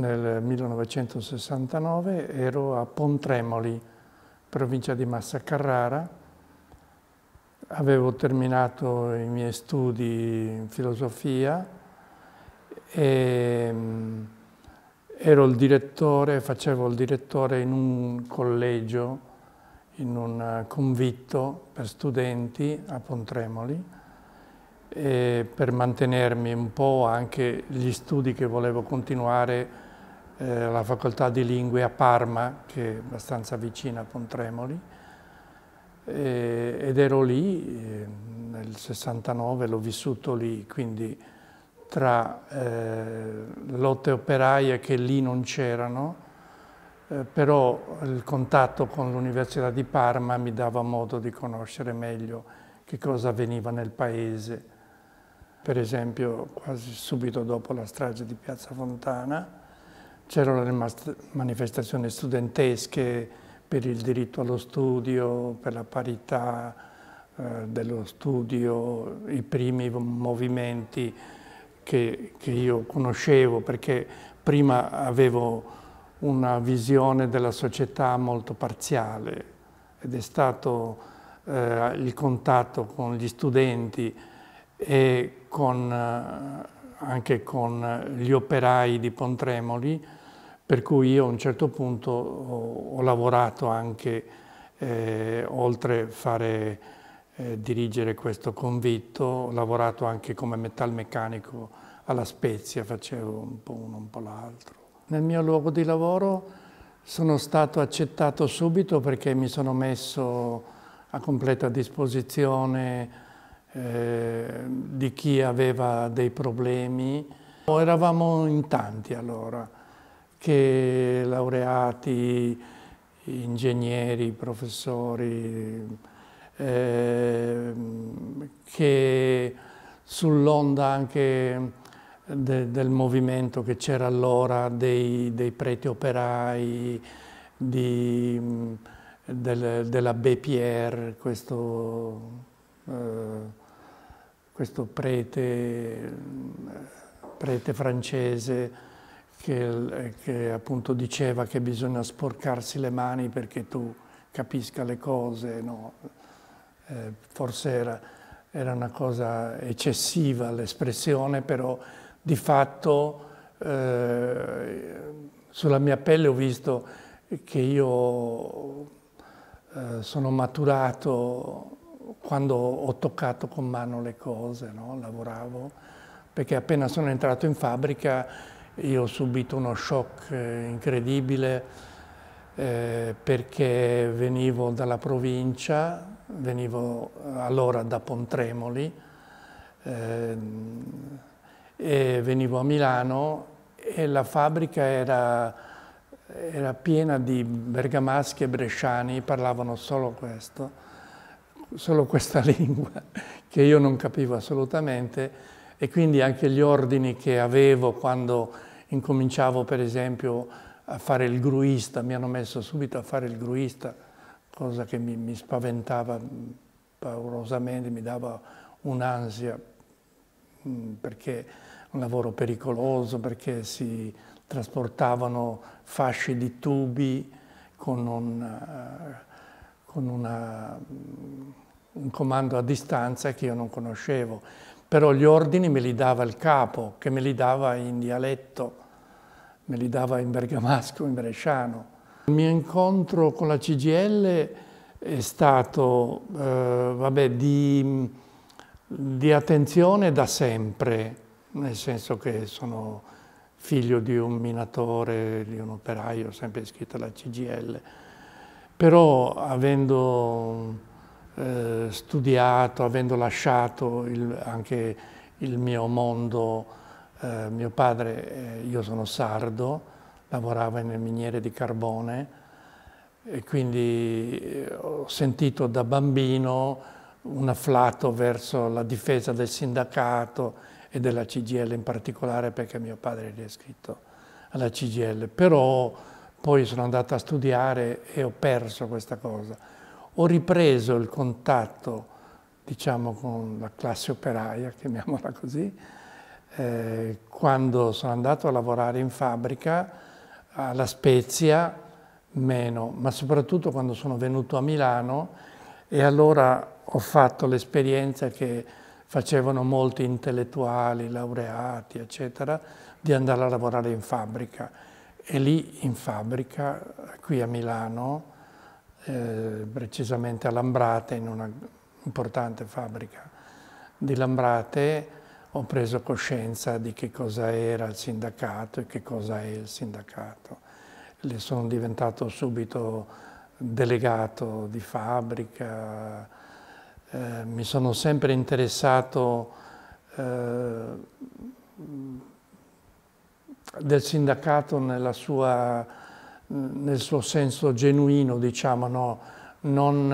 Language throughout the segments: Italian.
nel 1969 ero a Pontremoli, provincia di Massa Carrara. Avevo terminato i miei studi in filosofia e mm, ero il direttore, facevo il direttore in un collegio, in un convitto per studenti a Pontremoli per mantenermi un po' anche gli studi che volevo continuare eh, alla facoltà di lingue a Parma, che è abbastanza vicina a Pontremoli, e, eh, ed ero lì, eh, nel 69 l'ho vissuto lì, quindi tra eh, lotte operaie che lì non c'erano, eh, però il contatto con l'Università di Parma mi dava modo di conoscere meglio che cosa avveniva nel paese. Per esempio, quasi subito dopo la strage di Piazza Fontana, C'erano le manifestazioni studentesche per il diritto allo studio, per la parità eh, dello studio, i primi movimenti che, che io conoscevo perché prima avevo una visione della società molto parziale ed è stato eh, il contatto con gli studenti e con, eh, anche con gli operai di Pontremoli per cui io a un certo punto ho, ho lavorato anche, eh, oltre a fare, eh, dirigere questo convitto, ho lavorato anche come metalmeccanico alla Spezia, facevo un po' uno, un po' l'altro. Nel mio luogo di lavoro sono stato accettato subito perché mi sono messo a completa disposizione eh, di chi aveva dei problemi. Eravamo in tanti allora che laureati, ingegneri, professori, eh, che sull'onda anche de, del movimento che c'era allora dei, dei, preti operai, di, del, della Bepierre, questo, eh, questo prete, prete francese, che, eh, che appunto diceva che bisogna sporcarsi le mani perché tu capisca le cose, no? eh, forse era, era, una cosa eccessiva l'espressione, però di fatto eh, sulla mia pelle ho visto che io eh, sono maturato quando ho toccato con mano le cose, no? lavoravo, perché appena sono entrato in fabbrica io ho subito uno shock eh, incredibile eh, perché venivo dalla provincia, venivo eh, allora da Pontremoli eh, e venivo a Milano e la fabbrica era, era piena di bergamaschi e bresciani, parlavano solo questo solo questa lingua che io non capivo assolutamente e quindi anche gli ordini che avevo quando incominciavo per esempio a fare il gruista, mi hanno messo subito a fare il gruista, cosa che mi, mi spaventava mm, paurosamente, mi dava un'ansia mm, perché un lavoro pericoloso, perché si trasportavano fasci di tubi con, un, eh, con una, mm, un comando a distanza che io non conoscevo però gli ordini me li dava il capo, che me li dava in dialetto, me li dava in bergamasco, in bresciano. Il mio incontro con la CGL è stato eh, vabbè, di, di attenzione da sempre, nel senso che sono figlio di un minatore, di un operaio, sempre iscritto alla CGL, però avendo eh, studiato, avendo lasciato il, anche il mio mondo, eh, mio padre, eh, io sono sardo, lavorava nel miniere di carbone e quindi eh, ho sentito da bambino un afflato verso la difesa del sindacato e della CGL in particolare perché mio padre era iscritto alla CGL, però poi sono andato a studiare e ho perso questa cosa ho ripreso il contatto, diciamo, con la classe operaia, chiamiamola così, eh, quando sono andato a lavorare in fabbrica alla Spezia, meno, ma soprattutto quando sono venuto a Milano e allora ho fatto l'esperienza che facevano molti intellettuali, laureati, eccetera, di andare a lavorare in fabbrica. E lì in fabbrica, qui a Milano, eh, precisamente a Lambrate, in una importante fabbrica di Lambrate, ho preso coscienza di che cosa era il sindacato e che cosa è il sindacato. Le sono diventato subito delegato di fabbrica, eh, mi sono sempre interessato eh, del sindacato nella sua Mm, nel suo senso genuino, diciamo, no? non,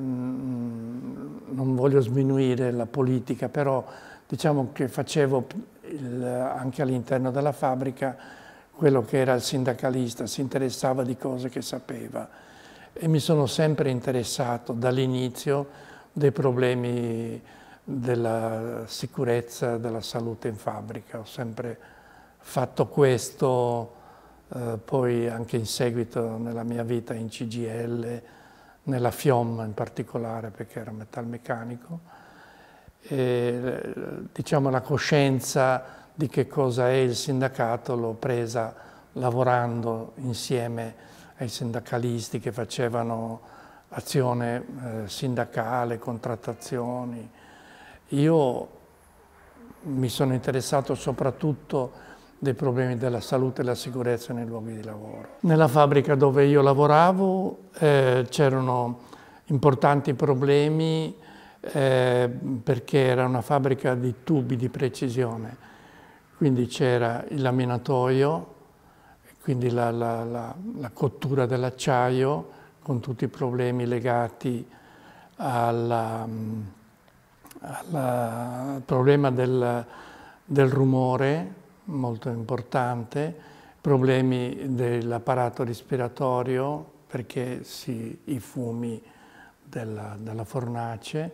mm, non, voglio sminuire la politica, però diciamo che facevo il, anche all'interno della fabbrica quello che era il sindacalista, si interessava di cose che sapeva e mi sono sempre interessato dall'inizio dei problemi della sicurezza, della salute in fabbrica, ho sempre fatto questo eh, poi anche in seguito nella mia vita in CGL, nella FIOM in particolare perché ero metalmeccanico, e, eh, diciamo la coscienza di che cosa è il sindacato l'ho presa lavorando insieme ai sindacalisti che facevano azione eh, sindacale, contrattazioni. Io mi sono interessato soprattutto dei problemi della salute e della sicurezza nei luoghi di lavoro. Nella fabbrica dove io lavoravo eh, c'erano importanti problemi eh, perché era una fabbrica di tubi di precisione, quindi c'era il laminatoio, quindi la, la, la, la cottura dell'acciaio con tutti i problemi legati alla, alla, al problema del, del rumore molto importante, problemi dell'apparato respiratorio perché si, i fumi della, della, fornace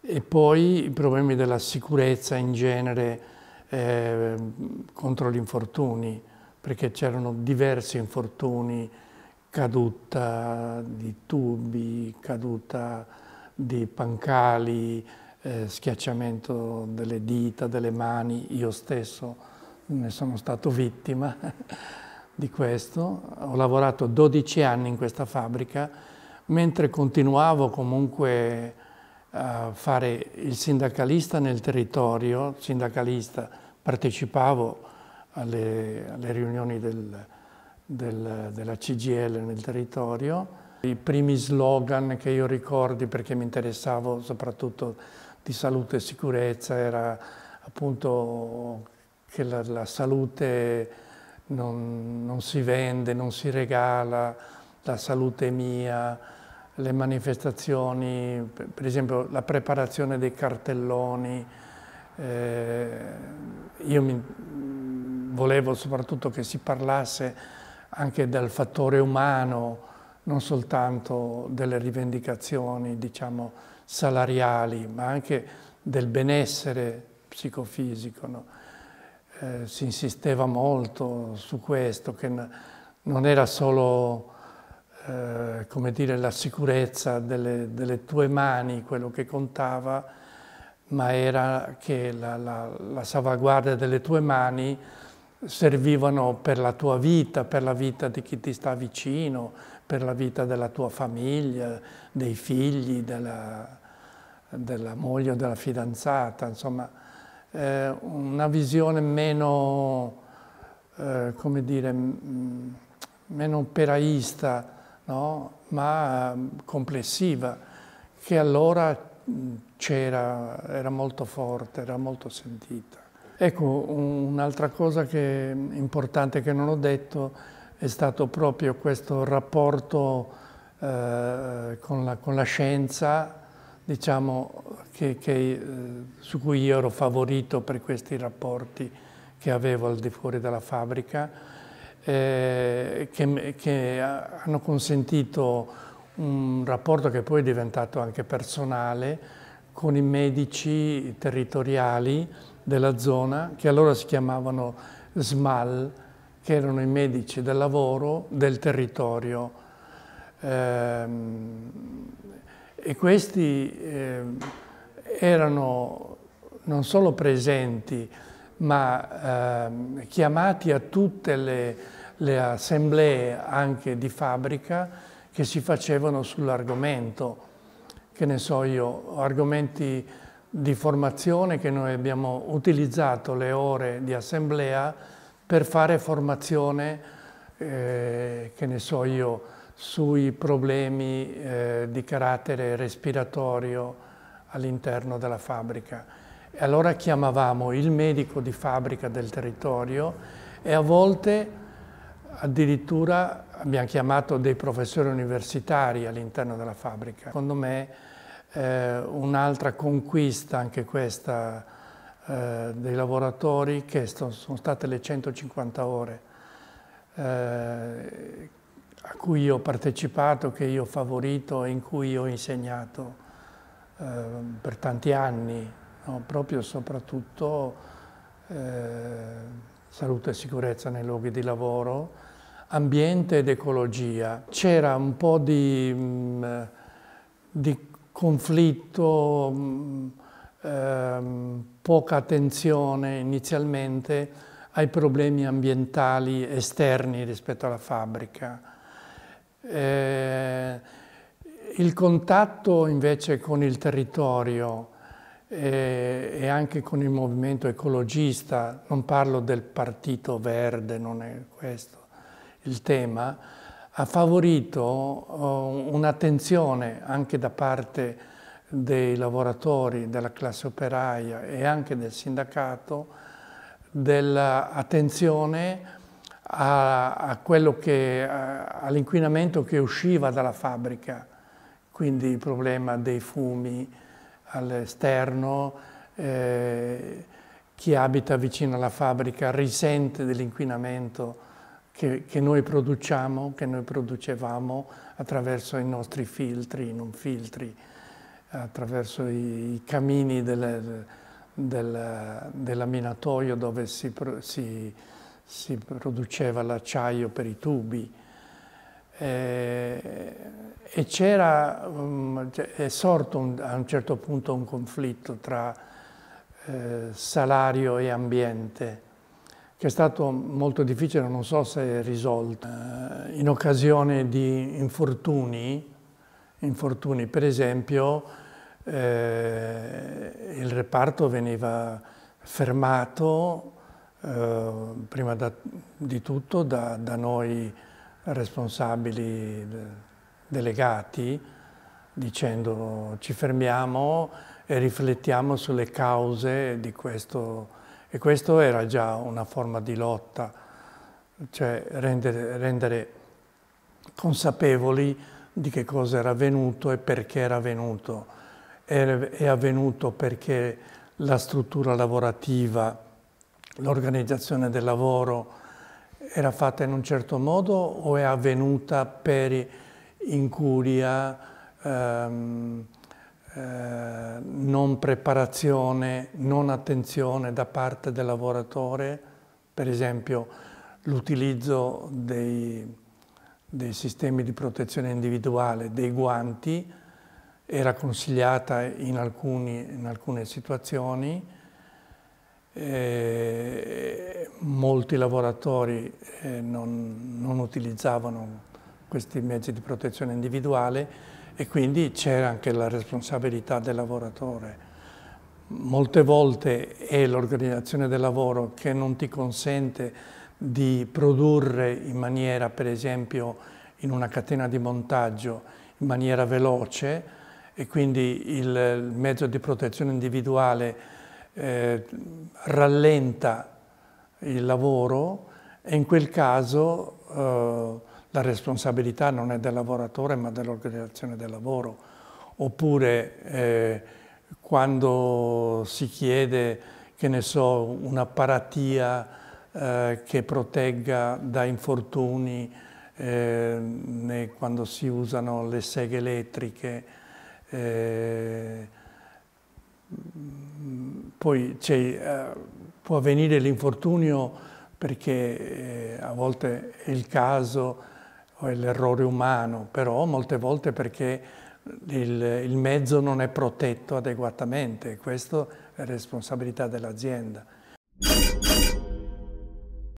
e poi i problemi della sicurezza in genere eh, contro gli infortuni perché c'erano diversi infortuni, caduta di tubi, caduta di pancali, eh, schiacciamento delle dita, delle mani, io stesso ne sono stato vittima di questo. Ho lavorato 12 anni in questa fabbrica, mentre continuavo comunque a eh, fare il sindacalista nel territorio, sindacalista, partecipavo alle, alle riunioni del, del, della CGL nel territorio. I primi slogan che io ricordi perché mi interessavo soprattutto di salute e sicurezza era appunto che la, la salute non, non, si vende, non si regala, la salute è mia, le manifestazioni, per esempio la preparazione dei cartelloni. Eh, io mi, volevo soprattutto che si parlasse anche del fattore umano, non soltanto delle rivendicazioni diciamo, salariali, ma anche del benessere psicofisico. No? Eh, si insisteva molto su questo, che non era solo eh, come dire, la sicurezza delle, delle, tue mani quello che contava, ma era che la, la, la salvaguardia delle tue mani servivano per la tua vita, per la vita di chi ti sta vicino, per la vita della tua famiglia, dei figli, della, della moglie o della fidanzata, insomma eh, una visione meno, eh, come dire, meno operaista, no? ma ehm, complessiva, che allora c'era, era molto forte, era molto sentita. Ecco, un'altra cosa che importante che non ho detto è stato proprio questo rapporto eh, con, la, con la scienza, diciamo, che, che, eh, su cui io ero favorito per questi rapporti che avevo al di fuori della fabbrica, eh, che, che hanno consentito un rapporto che poi è diventato anche personale con i medici territoriali della zona, che allora si chiamavano SMAL, che erano i medici del lavoro del territorio. Eh, e questi eh, erano non solo presenti, ma eh, chiamati a tutte le, le, assemblee anche di fabbrica che si facevano sull'argomento, che ne so io, argomenti di formazione che noi abbiamo utilizzato le ore di assemblea per fare formazione, eh, che ne so io, sui problemi eh, di carattere respiratorio all'interno della fabbrica. E allora chiamavamo il medico di fabbrica del territorio e a volte addirittura abbiamo chiamato dei professori universitari all'interno della fabbrica. Secondo me eh, un'altra conquista anche questa eh, dei lavoratori che sono state le 150 ore eh, a cui io ho partecipato, che io ho favorito e in cui ho insegnato eh, per tanti anni, no? proprio soprattutto eh, salute e sicurezza nei luoghi di lavoro, ambiente ed ecologia. C'era un po' di, mm, di conflitto, mm, ehm, poca attenzione inizialmente ai problemi ambientali esterni rispetto alla fabbrica eh, il contatto invece con il territorio eh, e anche con il movimento ecologista, non parlo del partito verde, non è questo il tema, ha favorito oh, un'attenzione anche da parte dei lavoratori, della classe operaia e anche del sindacato, dell'attenzione all'inquinamento che usciva dalla fabbrica, quindi il problema dei fumi all'esterno, eh, chi abita vicino alla fabbrica risente dell'inquinamento che, che, noi produciamo, che noi producevamo attraverso i nostri filtri, non filtri, attraverso i, i camini del, del, dell'amminatoio dove si, si si produceva l'acciaio per i tubi eh, e c'era, um, è sorto un, a un certo punto un conflitto tra eh, salario e ambiente che è stato molto difficile, non so se è risolto. Eh, in occasione di infortuni, infortuni per esempio, eh, il reparto veniva fermato Ehm, prima da, di tutto da, da noi responsabili delegati, dicendo ci fermiamo e riflettiamo sulle cause di questo. E questo era già una forma di lotta, cioè rendere, rendere consapevoli di che cosa era avvenuto e perché era avvenuto. È, è avvenuto perché la struttura lavorativa l'organizzazione del lavoro era fatta in un certo modo o è avvenuta per incuria, ehm, eh, non preparazione, non attenzione da parte del lavoratore, per esempio l'utilizzo dei, dei sistemi di protezione individuale, dei guanti, era consigliata in, alcuni, in alcune situazioni, eh, molti lavoratori eh, non, non, utilizzavano questi mezzi di protezione individuale e quindi c'era anche la responsabilità del lavoratore. Molte volte è l'organizzazione del lavoro che non ti consente di produrre in maniera, per esempio, in una catena di montaggio, in maniera veloce e quindi il mezzo di protezione individuale eh, rallenta il lavoro e in quel caso eh, la responsabilità non è del lavoratore ma dell'organizzazione del lavoro. Oppure eh, quando si chiede, che ne so, una paratia eh, che protegga da infortuni eh, quando si usano le seghe elettriche. Eh, poi eh, può avvenire l'infortunio perché eh, a volte è il caso o è l'errore umano, però molte volte perché il, il mezzo non è protetto adeguatamente, questa è responsabilità dell'azienda.